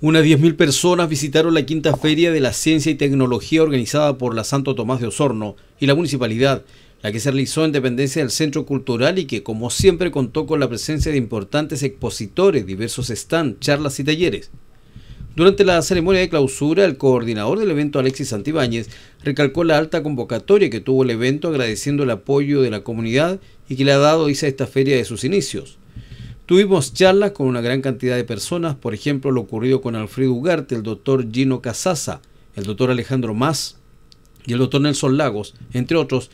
Unas 10.000 personas visitaron la quinta feria de la ciencia y tecnología organizada por la Santo Tomás de Osorno y la municipalidad, la que se realizó en dependencia del Centro Cultural y que, como siempre, contó con la presencia de importantes expositores, diversos stands, charlas y talleres. Durante la ceremonia de clausura, el coordinador del evento Alexis Santibáñez recalcó la alta convocatoria que tuvo el evento agradeciendo el apoyo de la comunidad y que le ha dado, dice, a esta feria de sus inicios. Tuvimos charlas con una gran cantidad de personas, por ejemplo, lo ocurrido con Alfredo Ugarte, el doctor Gino Casaza, el doctor Alejandro Más y el doctor Nelson Lagos, entre otros,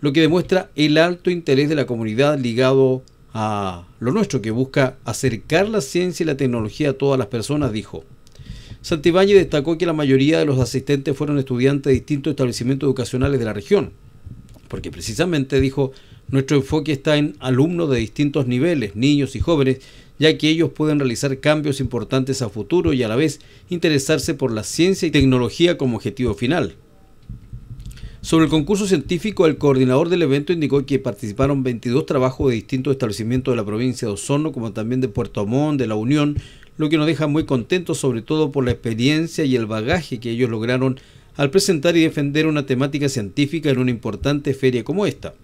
lo que demuestra el alto interés de la comunidad ligado a lo nuestro, que busca acercar la ciencia y la tecnología a todas las personas, dijo. Santibáñez destacó que la mayoría de los asistentes fueron estudiantes de distintos establecimientos educacionales de la región, porque precisamente dijo, nuestro enfoque está en alumnos de distintos niveles, niños y jóvenes, ya que ellos pueden realizar cambios importantes a futuro y a la vez interesarse por la ciencia y tecnología como objetivo final. Sobre el concurso científico, el coordinador del evento indicó que participaron 22 trabajos de distintos establecimientos de la provincia de Osorno, como también de Puerto Amón, de La Unión, lo que nos deja muy contentos sobre todo por la experiencia y el bagaje que ellos lograron al presentar y defender una temática científica en una importante feria como esta.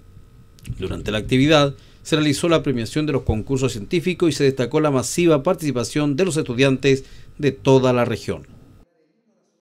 Durante la actividad se realizó la premiación de los concursos científicos y se destacó la masiva participación de los estudiantes de toda la región.